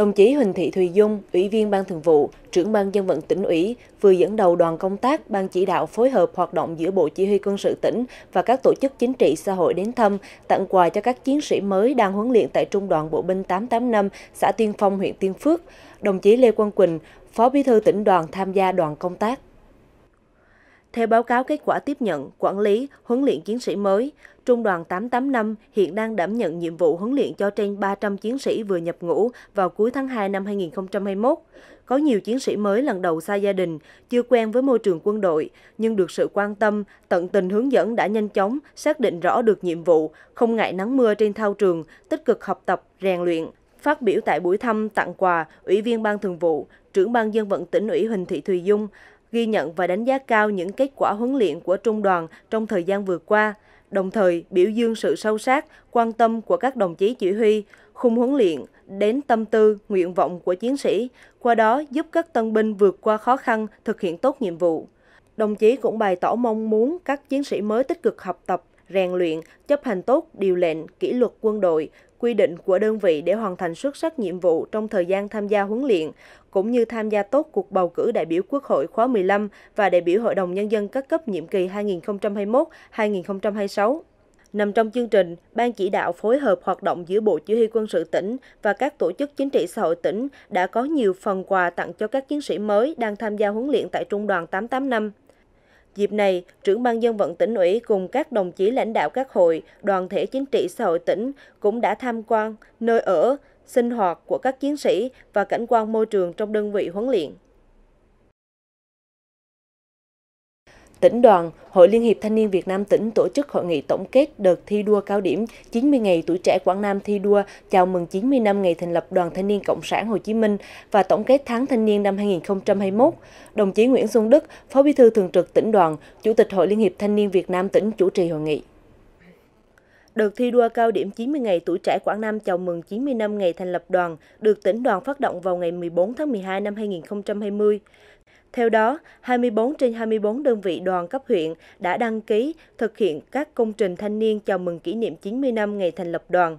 Đồng chí Huỳnh Thị Thùy Dung, Ủy viên Ban Thường vụ, trưởng Ban dân vận tỉnh ủy, vừa dẫn đầu đoàn công tác Ban chỉ đạo phối hợp hoạt động giữa Bộ Chỉ huy Quân sự tỉnh và các tổ chức chính trị xã hội đến thăm, tặng quà cho các chiến sĩ mới đang huấn luyện tại Trung đoàn Bộ binh 885, xã Tiên Phong, huyện Tiên Phước. Đồng chí Lê Quang Quỳnh, Phó Bí thư tỉnh đoàn tham gia đoàn công tác. Theo báo cáo kết quả tiếp nhận, quản lý, huấn luyện chiến sĩ mới, Trung đoàn 885 hiện đang đảm nhận nhiệm vụ huấn luyện cho trên 300 chiến sĩ vừa nhập ngũ vào cuối tháng 2 năm 2021. Có nhiều chiến sĩ mới lần đầu xa gia đình, chưa quen với môi trường quân đội, nhưng được sự quan tâm, tận tình hướng dẫn đã nhanh chóng, xác định rõ được nhiệm vụ, không ngại nắng mưa trên thao trường, tích cực học tập, rèn luyện. Phát biểu tại buổi thăm tặng quà, Ủy viên Ban Thường vụ, trưởng Ban dân vận tỉnh ủy Huỳnh Thị Thùy Dung, ghi nhận và đánh giá cao những kết quả huấn luyện của trung đoàn trong thời gian vừa qua, đồng thời biểu dương sự sâu sát, quan tâm của các đồng chí chỉ huy, khung huấn luyện đến tâm tư, nguyện vọng của chiến sĩ, qua đó giúp các tân binh vượt qua khó khăn, thực hiện tốt nhiệm vụ. Đồng chí cũng bày tỏ mong muốn các chiến sĩ mới tích cực học tập, rèn luyện, chấp hành tốt điều lệnh, kỷ luật quân đội, quy định của đơn vị để hoàn thành xuất sắc nhiệm vụ trong thời gian tham gia huấn luyện, cũng như tham gia tốt cuộc bầu cử đại biểu Quốc hội khóa 15 và đại biểu Hội đồng Nhân dân các cấp nhiệm kỳ 2021-2026. Nằm trong chương trình, Ban chỉ đạo phối hợp hoạt động giữa Bộ Chỉ huy quân sự tỉnh và các tổ chức chính trị xã hội tỉnh đã có nhiều phần quà tặng cho các chiến sĩ mới đang tham gia huấn luyện tại Trung đoàn 885. Dịp này, trưởng ban dân vận tỉnh ủy cùng các đồng chí lãnh đạo các hội, đoàn thể chính trị xã hội tỉnh cũng đã tham quan nơi ở, sinh hoạt của các chiến sĩ và cảnh quan môi trường trong đơn vị huấn luyện. Tỉnh đoàn, Hội Liên hiệp Thanh niên Việt Nam tỉnh tổ chức hội nghị tổng kết đợt thi đua cao điểm 90 ngày tuổi trẻ Quảng Nam thi đua chào mừng 90 năm ngày thành lập Đoàn Thanh niên Cộng sản Hồ Chí Minh và tổng kết tháng thanh niên năm 2021. Đồng chí Nguyễn Xuân Đức, Phó Bí thư Thường trực tỉnh đoàn, Chủ tịch Hội Liên hiệp Thanh niên Việt Nam tỉnh chủ trì hội nghị. Đợt thi đua cao điểm 90 ngày tuổi trẻ Quảng Nam chào mừng 90 năm ngày thành lập đoàn được tỉnh đoàn phát động vào ngày 14 tháng 12 năm 2020. Theo đó, 24 trên 24 đơn vị đoàn cấp huyện đã đăng ký thực hiện các công trình thanh niên chào mừng kỷ niệm 90 năm ngày thành lập đoàn.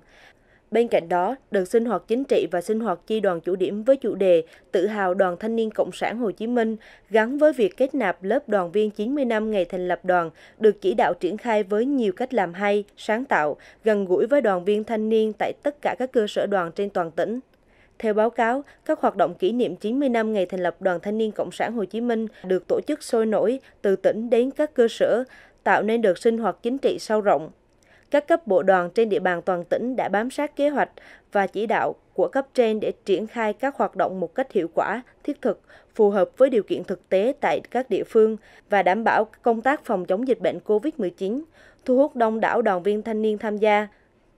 Bên cạnh đó, đợt sinh hoạt chính trị và sinh hoạt chi đoàn chủ điểm với chủ đề Tự hào Đoàn Thanh niên Cộng sản Hồ Chí Minh gắn với việc kết nạp lớp đoàn viên 90 năm ngày thành lập đoàn được chỉ đạo triển khai với nhiều cách làm hay, sáng tạo, gần gũi với đoàn viên thanh niên tại tất cả các cơ sở đoàn trên toàn tỉnh. Theo báo cáo, các hoạt động kỷ niệm 90 năm ngày thành lập Đoàn Thanh niên Cộng sản Hồ Chí Minh được tổ chức sôi nổi từ tỉnh đến các cơ sở, tạo nên đợt sinh hoạt chính trị sâu rộng, các cấp bộ đoàn trên địa bàn toàn tỉnh đã bám sát kế hoạch và chỉ đạo của cấp trên để triển khai các hoạt động một cách hiệu quả, thiết thực, phù hợp với điều kiện thực tế tại các địa phương và đảm bảo công tác phòng chống dịch bệnh COVID-19, thu hút đông đảo đoàn viên thanh niên tham gia.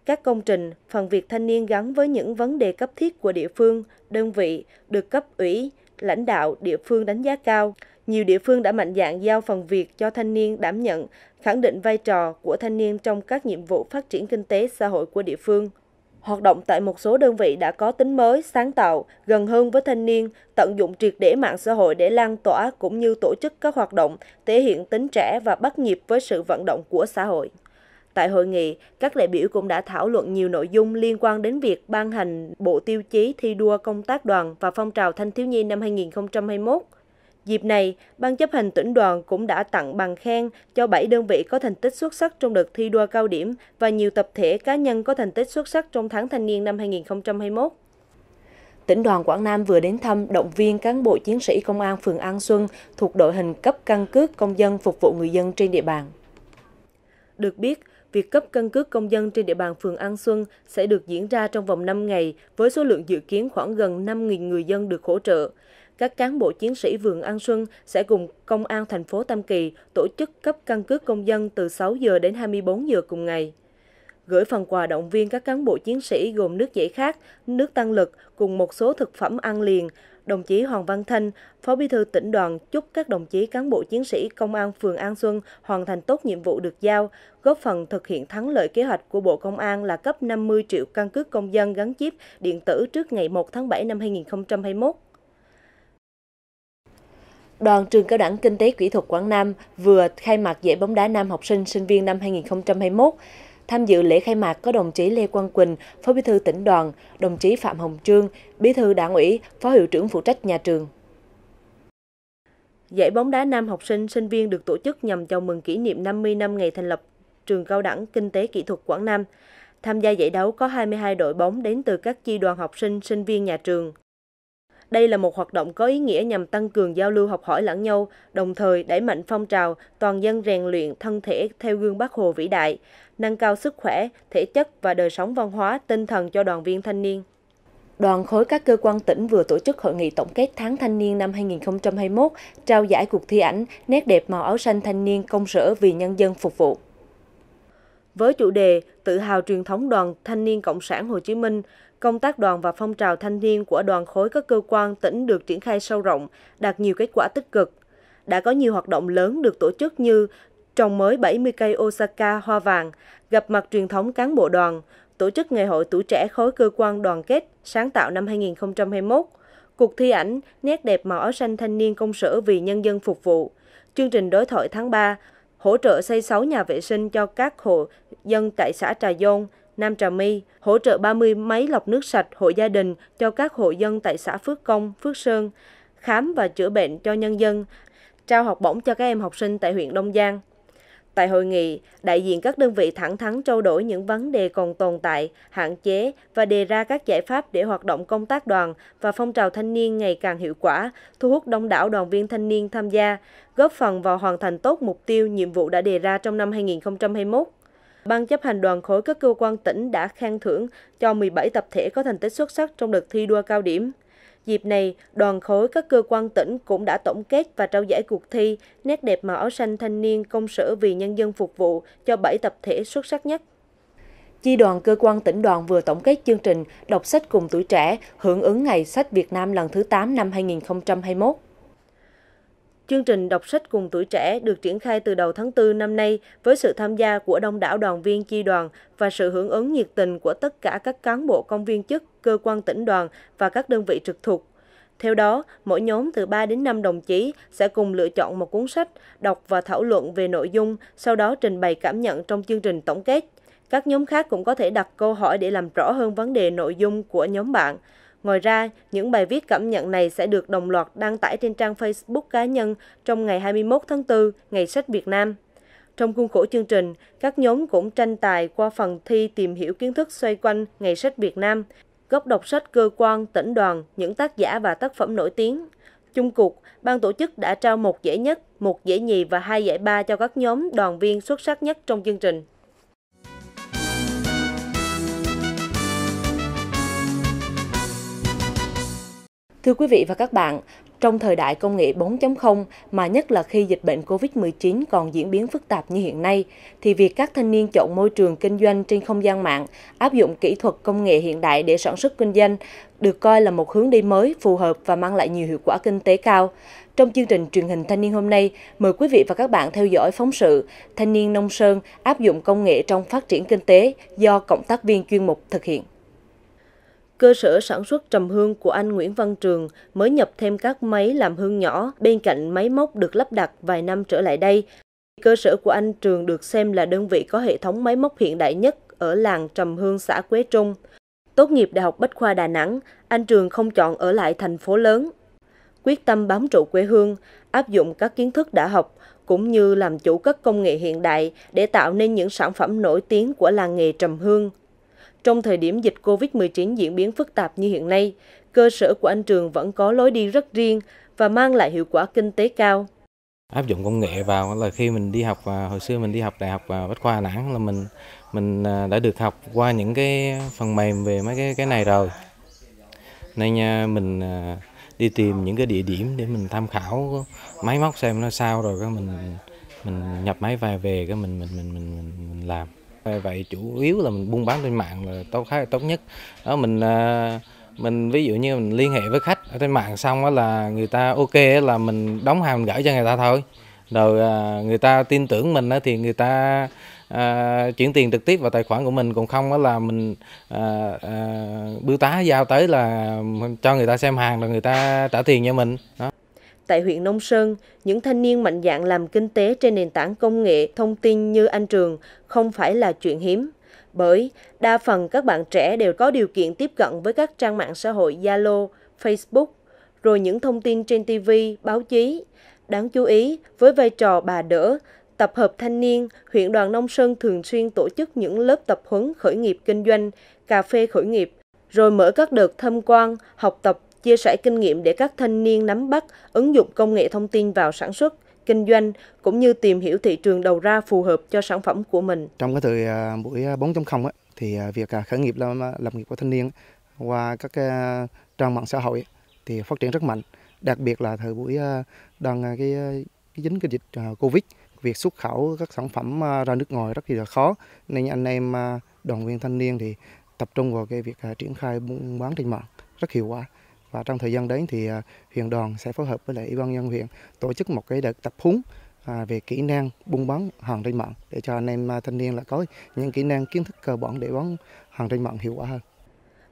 Các công trình, phần việc thanh niên gắn với những vấn đề cấp thiết của địa phương, đơn vị được cấp ủy, lãnh đạo địa phương đánh giá cao. Nhiều địa phương đã mạnh dạn giao phần việc cho thanh niên đảm nhận khẳng định vai trò của thanh niên trong các nhiệm vụ phát triển kinh tế xã hội của địa phương. Hoạt động tại một số đơn vị đã có tính mới, sáng tạo, gần hơn với thanh niên, tận dụng triệt để mạng xã hội để lan tỏa cũng như tổ chức các hoạt động, thể hiện tính trẻ và bắt nhịp với sự vận động của xã hội. Tại hội nghị, các đại biểu cũng đã thảo luận nhiều nội dung liên quan đến việc ban hành Bộ Tiêu chí thi đua công tác đoàn và phong trào thanh thiếu nhi năm 2021. Dịp này, Ban chấp hành tỉnh đoàn cũng đã tặng bằng khen cho 7 đơn vị có thành tích xuất sắc trong đợt thi đua cao điểm và nhiều tập thể cá nhân có thành tích xuất sắc trong tháng thanh niên năm 2021 tỉnh đoàn Quảng Nam vừa đến thăm động viên cán bộ chiến sĩ công an phường An Xuân thuộc đội hình cấp căn cước công dân phục vụ người dân trên địa bàn. Được biết, việc cấp căn cước công dân trên địa bàn phường An Xuân sẽ được diễn ra trong vòng 5 ngày với số lượng dự kiến khoảng gần 5.000 người dân được hỗ trợ các cán bộ chiến sĩ vườn An Xuân sẽ cùng Công an thành phố Tam Kỳ tổ chức cấp căn cước công dân từ 6 giờ đến 24 giờ cùng ngày. Gửi phần quà động viên các cán bộ chiến sĩ gồm nước giải khát, nước tăng lực cùng một số thực phẩm ăn liền, đồng chí Hoàng Văn Thanh, Phó Bí thư tỉnh đoàn chúc các đồng chí cán bộ chiến sĩ Công an phường An Xuân hoàn thành tốt nhiệm vụ được giao, góp phần thực hiện thắng lợi kế hoạch của Bộ Công an là cấp 50 triệu căn cước công dân gắn chip điện tử trước ngày 1 tháng 7 năm 2021 đoàn trường cao đẳng kinh tế kỹ thuật Quảng Nam vừa khai mạc giải bóng đá nam học sinh sinh viên năm 2021. Tham dự lễ khai mạc có đồng chí Lê Quang Quỳnh, Phó Bí thư tỉnh đoàn, đồng chí Phạm Hồng Trương, Bí thư Đảng ủy, Phó hiệu trưởng phụ trách nhà trường. Giải bóng đá nam học sinh sinh viên được tổ chức nhằm chào mừng kỷ niệm 50 năm ngày thành lập trường cao đẳng kinh tế kỹ thuật Quảng Nam. Tham gia giải đấu có 22 đội bóng đến từ các chi đoàn học sinh, sinh viên nhà trường, đây là một hoạt động có ý nghĩa nhằm tăng cường giao lưu học hỏi lẫn nhau, đồng thời đẩy mạnh phong trào toàn dân rèn luyện thân thể theo gương Bác Hồ vĩ đại, nâng cao sức khỏe, thể chất và đời sống văn hóa, tinh thần cho đoàn viên thanh niên. Đoàn khối các cơ quan tỉnh vừa tổ chức hội nghị tổng kết tháng thanh niên năm 2021, trao giải cuộc thi ảnh Nét đẹp màu áo xanh thanh niên công sở vì nhân dân phục vụ. Với chủ đề Tự hào truyền thống đoàn Thanh niên Cộng sản Hồ Chí Minh, Công tác đoàn và phong trào thanh niên của đoàn khối các cơ quan tỉnh được triển khai sâu rộng, đạt nhiều kết quả tích cực. Đã có nhiều hoạt động lớn được tổ chức như trồng mới 70 cây Osaka hoa vàng, gặp mặt truyền thống cán bộ đoàn, tổ chức Ngày hội tuổi trẻ khối cơ quan đoàn kết sáng tạo năm 2021, cuộc thi ảnh Nét đẹp màu áo xanh thanh niên công sở vì nhân dân phục vụ, chương trình đối thoại tháng 3, hỗ trợ xây 6 nhà vệ sinh cho các hộ dân tại xã Trà Dôn, Nam Trà My hỗ trợ 30 máy lọc nước sạch hộ gia đình cho các hộ dân tại xã Phước Công, Phước Sơn, khám và chữa bệnh cho nhân dân, trao học bổng cho các em học sinh tại huyện Đông Giang. Tại hội nghị, đại diện các đơn vị thẳng thắn trao đổi những vấn đề còn tồn tại, hạn chế và đề ra các giải pháp để hoạt động công tác đoàn và phong trào thanh niên ngày càng hiệu quả, thu hút đông đảo đoàn viên thanh niên tham gia, góp phần vào hoàn thành tốt mục tiêu, nhiệm vụ đã đề ra trong năm 2021. Ban chấp hành đoàn khối các cơ quan tỉnh đã khen thưởng cho 17 tập thể có thành tích xuất sắc trong đợt thi đua cao điểm. Dịp này, đoàn khối các cơ quan tỉnh cũng đã tổng kết và trao giải cuộc thi Nét đẹp màu áo xanh thanh niên công sở vì nhân dân phục vụ cho 7 tập thể xuất sắc nhất. Chi đoàn cơ quan tỉnh đoàn vừa tổng kết chương trình Đọc sách cùng tuổi trẻ hưởng ứng Ngày sách Việt Nam lần thứ 8 năm 2021. Chương trình đọc sách cùng tuổi trẻ được triển khai từ đầu tháng 4 năm nay với sự tham gia của đông đảo đoàn viên chi đoàn và sự hưởng ứng nhiệt tình của tất cả các cán bộ công viên chức, cơ quan tỉnh đoàn và các đơn vị trực thuộc. Theo đó, mỗi nhóm từ 3 đến 5 đồng chí sẽ cùng lựa chọn một cuốn sách, đọc và thảo luận về nội dung, sau đó trình bày cảm nhận trong chương trình tổng kết. Các nhóm khác cũng có thể đặt câu hỏi để làm rõ hơn vấn đề nội dung của nhóm bạn. Ngoài ra, những bài viết cảm nhận này sẽ được đồng loạt đăng tải trên trang Facebook cá nhân trong ngày 21 tháng 4, Ngày sách Việt Nam. Trong khuôn khổ chương trình, các nhóm cũng tranh tài qua phần thi tìm hiểu kiến thức xoay quanh Ngày sách Việt Nam, góc đọc sách cơ quan, tỉnh đoàn, những tác giả và tác phẩm nổi tiếng. Chung cuộc, ban tổ chức đã trao một giải nhất, một giải nhì và hai giải ba cho các nhóm đoàn viên xuất sắc nhất trong chương trình. Thưa quý vị và các bạn, trong thời đại công nghệ 4.0 mà nhất là khi dịch bệnh COVID-19 còn diễn biến phức tạp như hiện nay, thì việc các thanh niên chọn môi trường kinh doanh trên không gian mạng, áp dụng kỹ thuật công nghệ hiện đại để sản xuất kinh doanh được coi là một hướng đi mới phù hợp và mang lại nhiều hiệu quả kinh tế cao. Trong chương trình truyền hình Thanh niên hôm nay, mời quý vị và các bạn theo dõi phóng sự Thanh niên Nông Sơn áp dụng công nghệ trong phát triển kinh tế do Cộng tác viên chuyên mục thực hiện. Cơ sở sản xuất trầm hương của anh Nguyễn Văn Trường mới nhập thêm các máy làm hương nhỏ bên cạnh máy móc được lắp đặt vài năm trở lại đây. Cơ sở của anh Trường được xem là đơn vị có hệ thống máy móc hiện đại nhất ở làng Trầm Hương xã Quế Trung. Tốt nghiệp Đại học Bách khoa Đà Nẵng, anh Trường không chọn ở lại thành phố lớn. Quyết tâm bám trụ quê hương, áp dụng các kiến thức đã học, cũng như làm chủ các công nghệ hiện đại để tạo nên những sản phẩm nổi tiếng của làng nghề trầm hương. Trong thời điểm dịch COVID-19 diễn biến phức tạp như hiện nay, cơ sở của anh Trường vẫn có lối đi rất riêng và mang lại hiệu quả kinh tế cao. Áp dụng công nghệ vào là khi mình đi học à, hồi xưa mình đi học đại học à, Bách khoa Đà Nẵng là mình mình à, đã được học qua những cái phần mềm về mấy cái cái này rồi. Nên mình đi tìm những cái địa điểm để mình tham khảo máy móc xem nó sao rồi cái mình mình nhập máy vài về cái mình mình mình mình, mình làm vậy chủ yếu là mình buôn bán trên mạng là tốt khá là tốt nhất đó mình à, mình ví dụ như mình liên hệ với khách ở trên mạng xong đó là người ta ok là mình đóng hàng mình gửi cho người ta thôi rồi à, người ta tin tưởng mình thì người ta à, chuyển tiền trực tiếp vào tài khoản của mình còn không đó là mình à, à, bưu tá giao tới là cho người ta xem hàng rồi người ta trả tiền cho mình đó Tại huyện Nông Sơn, những thanh niên mạnh dạn làm kinh tế trên nền tảng công nghệ thông tin như anh Trường không phải là chuyện hiếm. Bởi đa phần các bạn trẻ đều có điều kiện tiếp cận với các trang mạng xã hội Zalo, Facebook, rồi những thông tin trên TV, báo chí. Đáng chú ý, với vai trò bà đỡ, tập hợp thanh niên, huyện đoàn Nông Sơn thường xuyên tổ chức những lớp tập huấn khởi nghiệp kinh doanh, cà phê khởi nghiệp, rồi mở các đợt tham quan, học tập chia sẻ kinh nghiệm để các thanh niên nắm bắt, ứng dụng công nghệ thông tin vào sản xuất, kinh doanh cũng như tìm hiểu thị trường đầu ra phù hợp cho sản phẩm của mình. Trong cái thời à, buổi 4.0 à, á thì à, việc khởi nghiệp làm, làm nghiệp của thanh niên qua các trang mạng xã hội thì phát triển rất mạnh, đặc biệt là thời buổi đang cái, cái dính cái dịch Covid, việc xuất khẩu các sản phẩm ra nước ngoài rất là khó nên anh em đoàn viên thanh niên thì tập trung vào cái việc triển khai buôn bán trên mạng rất hiệu quả và trong thời gian đến thì à, huyện đoàn sẽ phối hợp với lại ủy ban nhân huyện tổ chức một cái đợt tập huấn à, về kỹ năng buôn bán hàng trên mạng để cho anh em à, thanh niên là có những kỹ năng kiến thức cơ bản để bán hàng trên mạng hiệu quả hơn.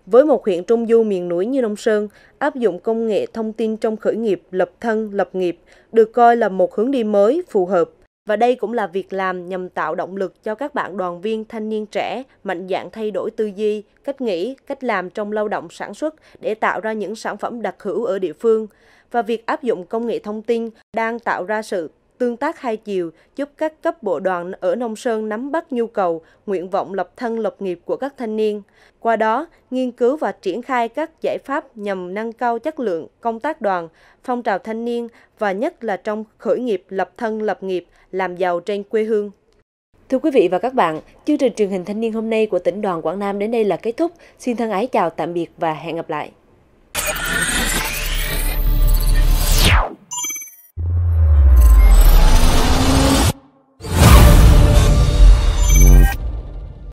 Với một huyện trung du miền núi như Nông Sơn, áp dụng công nghệ thông tin trong khởi nghiệp, lập thân, lập nghiệp được coi là một hướng đi mới phù hợp và đây cũng là việc làm nhằm tạo động lực cho các bạn đoàn viên thanh niên trẻ mạnh dạn thay đổi tư duy, cách nghĩ, cách làm trong lao động sản xuất để tạo ra những sản phẩm đặc hữu ở địa phương. Và việc áp dụng công nghệ thông tin đang tạo ra sự tương tác hai chiều giúp các cấp bộ đoàn ở Nông Sơn nắm bắt nhu cầu, nguyện vọng lập thân lập nghiệp của các thanh niên. Qua đó, nghiên cứu và triển khai các giải pháp nhằm nâng cao chất lượng công tác đoàn, phong trào thanh niên và nhất là trong khởi nghiệp lập thân lập nghiệp, làm giàu trên quê hương. Thưa quý vị và các bạn, chương trình truyền hình thanh niên hôm nay của tỉnh đoàn Quảng Nam đến đây là kết thúc. Xin thân ái chào tạm biệt và hẹn gặp lại.